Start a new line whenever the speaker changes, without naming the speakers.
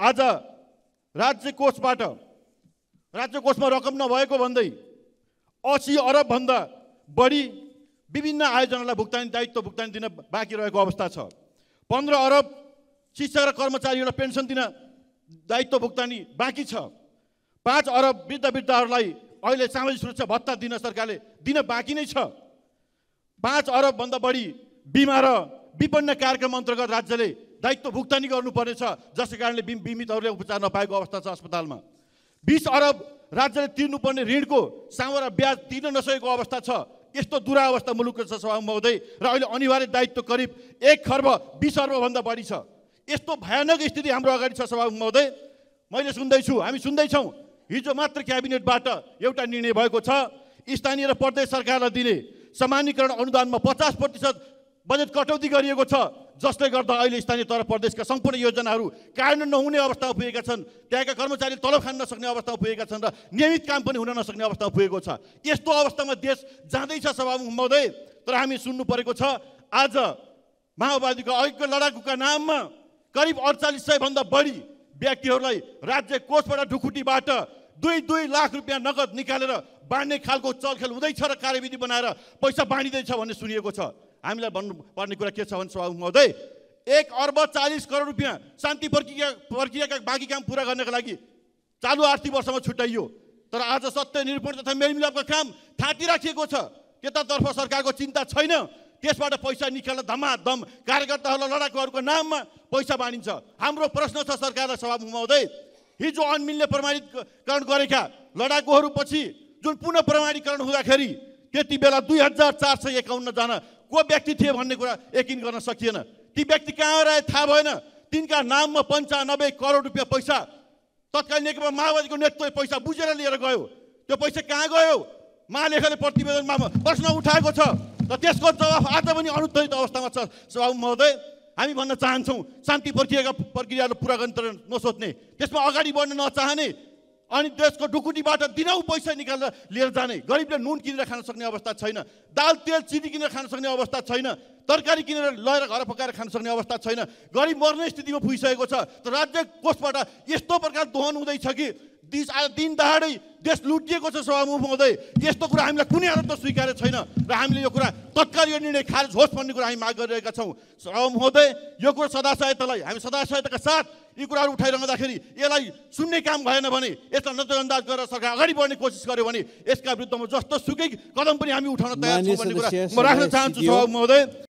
आज राज्य कोषबाट राज्य कोषमा रकम नभएको भन्दै असी अरबभन्दा बढी विभिन्न आयोजनालाई भुक्तानी दायित्व भुक्तानी दिन बाँकी रहेको अवस्था छ पन्ध्र अरब शिक्षक र कर्मचारीहरूलाई पेन्सन दिन दायित्व भुक्तानी बाँकी छ पाँच अरब वृद्ध वृद्धहरूलाई अहिले सामाजिक सुरक्षा भत्ता दिन सरकारले दिन बाँकी नै छ पाँच अरबभन्दा बढी बिमा र विपन्न कार्यक्रम अन्तर्गत राज्यले दायित्व भुक्तानी गर्नुपर्नेछ जस कारणले बिम बिमितहरूले उपचार नपाएको अवस्था छ अस्पतालमा बिस अरब राज्यले तिर्नुपर्ने ऋणको सामरा ब्याज तिर्न नसकेको अवस्था छ यस्तो दुरावस्था मुलुकको छ सभामुख महोदय र अहिले अनिवार्य दायित्व करिब एक खर्ब बिस अर्बभन्दा बढी छ यस्तो भयानक स्थिति हाम्रो अगाडि छ सभामुख महोदय मैले सुन्दैछु हामी सुन्दैछौँ हिजो मात्र क्याबिनेटबाट एउटा निर्णय भएको छ स्थानीय र प्रदेश सरकारलाई दिने सामान्यकरण अनुदानमा पचास प्रतिशत बजेट कटौती गरिएको छ जसले गर्दा अहिले स्थानीय तह प्रदेशका सम्पूर्ण योजनाहरू कार्यान्वयन नहुने अवस्थामा पुगेका छन् त्यहाँका कर्मचारी तलब खान नसक्ने अवस्थामा पुगेका छन् र नियमित काम पनि हुन नसक्ने अवस्थामा पुगेको छ यस्तो अवस्थामा देश जाँदैछ सभामुख महोदय तर हामी सुन्नु परेको छ आज माओवादीको अघिको लडाकुका नाममा करिब अडचालिस सयभन्दा बढी व्यक्तिहरूलाई राज्य कोषबाट ढुकुटीबाट दुई दुई लाख रुपियाँ नगद निकालेर बाँड्ने खालको चलखेल हुँदैछ र कार्यविधि बनाएर पैसा बाँडिँदैछ भन्ने सुनिएको छ हामीलाई भन्नुपर्ने कुरा के छ भने सभामुख महोदय एक अर्ब चालिस करोड रुपियाँ शान्ति प्रक्रिया प्रक्रियाका बाँकी काम पुरा गर्नको लागि चालु आर्थिक वर्षमा छुट्याइयो तर आज सत्य निरूपण तथा मेलमिलापको काम राखिएको छ त्यतातर्फ सरकारको चिन्ता छैन त्यसबाट पैसा निकाल्न धमाधम कार्यकर्ताहरूलाई लडाकुहरूको नाममा पैसा बाँडिन्छ हाम्रो प्रश्न छ सरकारलाई सभामुख महोदय हिजो अनमिलले प्रमाणीकरण गरेका लडाकुहरू पछि जुन पुनः प्रमाणीकरण हुँदाखेरि त्यति बेला दुई हजार चार सय एकाउन्नजना को व्यक्ति थिए भन्ने कुरा यकिन गर्न सकिएन ती व्यक्ति कहाँ रहे थाहा भएन तिनका नाममा पन्चानब्बे करोड रुपियाँ पैसा तत्कालीन नेकपा माओवादीको नेतृत्व पैसा बुझेर लिएर गयो त्यो पैसा कहाँ गयो महालेखाले प्रतिवेदनमा प्रश्न उठाएको छ र त्यसको जवाफ आज पनि अनुद्वित अवस्थामा छ सभामुख महोदय हामी भन्न चाहन्छौँ शान्ति प्रक्रियाका प्रक्रियाहरू पुरा गर्न नसोच्ने त्यसमा अगाडि बढ्न नचाहने अनि देशको ढुकुटीबाट दिनौ पैसा निकालेर लिएर जाने गरिबले नुन किनेर खान सक्ने अवस्था छैन दाल तेल चिनी किनेर खान सक्ने अवस्था छैन तरकारी किनेर लगेर घर पकाएर खान सक्ने अवस्था छैन गरिब मर्ने स्थितिमा पुगिसकेको छ तर राज्य कोषबाट यस्तो प्रकार दोहन हुँदैछ कि तिस आज दिन दहाडै देश लुटिएको छ सभामुख हुँदै यस्तो कुरा हामीलाई कुनै आधारमा स्वीकार छैन र हामीले यो कुरा तत्काल यो निर्णय खारेज होस् भन्ने कुरा हामी माग गरिरहेका छौँ सभामुख हुँदै यो कुरा सदा सहायतालाई हामी सदा सहायताका साथ यी कुराहरू उठाइरहँदाखेरि यसलाई सुन्ने काम भएन भने यसलाई नजरअन्दाज गरेर सरकार अगाडि बढ्ने कोसिस गर्यो भने यसका विरुद्धमा जस्तो सुकै कदम पनि हामी उठाउन तयार छौँ भन्ने कुरा म राख्न चाहन्छु सभामुख महोदय